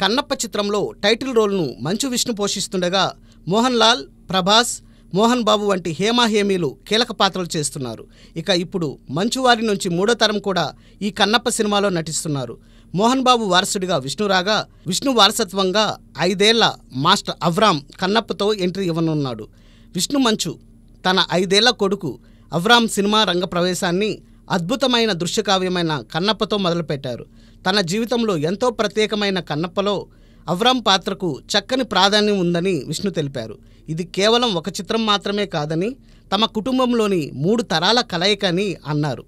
కన్నప్ప చిత్రంలో టైటిల్ రోల్ను మంచు విష్ణు పోషిస్తుండగా మోహన్ లాల్ ప్రభాస్ మోహన్ బాబు వంటి హేమాహేమీలు కీలక పాత్రలు చేస్తున్నారు ఇక ఇప్పుడు మంచువారి నుంచి మూడో తరం కూడా ఈ కన్నప్ప సినిమాలో నటిస్తున్నారు మోహన్ బాబు వారసుడిగా విష్ణు రాగా విష్ణు వారసత్వంగా ఐదేళ్ల మాస్టర్ అవ్రామ్ కన్నప్పతో ఎంట్రీ ఇవ్వనున్నాడు విష్ణు మంచు తన ఐదేళ్ల కొడుకు అవ్రామ్ సినిమా రంగ ప్రవేశాన్ని అద్భుతమైన దృశ్యకావ్యమైన కన్నప్పతో మొదలుపెట్టారు తన జీవితంలో ఎంతో ప్రత్యేకమైన కన్నప్పలో అవరాం పాత్రకు చక్కని ప్రాధాన్యం ఉందని విష్ణు తెలిపారు ఇది కేవలం ఒక చిత్రం మాత్రమే కాదని తమ కుటుంబంలోని మూడు తరాల కలయిక అని అన్నారు